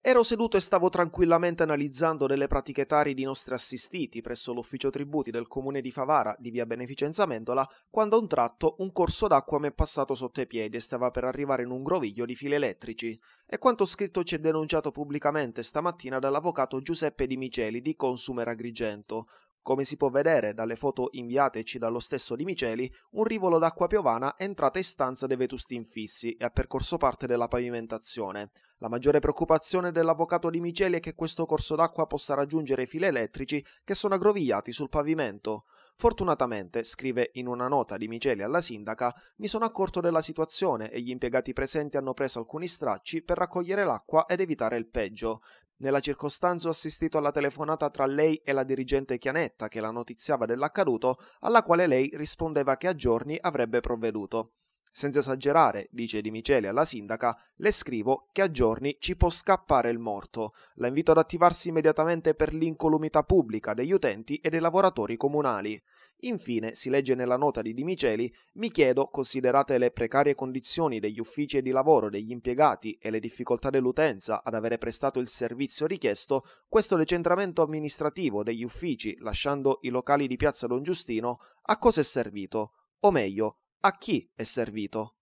Ero seduto e stavo tranquillamente analizzando delle pratiche tari di nostri assistiti presso l'ufficio tributi del comune di Favara di via Beneficenza Mendola quando a un tratto un corso d'acqua mi è passato sotto i piedi e stava per arrivare in un groviglio di fili elettrici. E quanto scritto ci è denunciato pubblicamente stamattina dall'avvocato Giuseppe Di Miceli di Consumer Agrigento, come si può vedere dalle foto inviateci dallo stesso Di Miceli, un rivolo d'acqua piovana è entrata in stanza dei vetusti infissi e ha percorso parte della pavimentazione. La maggiore preoccupazione dell'avvocato Di Miceli è che questo corso d'acqua possa raggiungere i fili elettrici che sono aggrovigliati sul pavimento. Fortunatamente, scrive in una nota di Miceli alla sindaca, mi sono accorto della situazione e gli impiegati presenti hanno preso alcuni stracci per raccogliere l'acqua ed evitare il peggio. Nella circostanza ho assistito alla telefonata tra lei e la dirigente Chianetta che la notiziava dell'accaduto, alla quale lei rispondeva che a giorni avrebbe provveduto. Senza esagerare, dice Di Michele alla sindaca, le scrivo che a giorni ci può scappare il morto. La invito ad attivarsi immediatamente per l'incolumità pubblica degli utenti e dei lavoratori comunali. Infine, si legge nella nota di Di Miceli, mi chiedo, considerate le precarie condizioni degli uffici e di lavoro degli impiegati e le difficoltà dell'utenza ad avere prestato il servizio richiesto, questo decentramento amministrativo degli uffici, lasciando i locali di Piazza Don Giustino, a cosa è servito? O meglio, a chi è servito?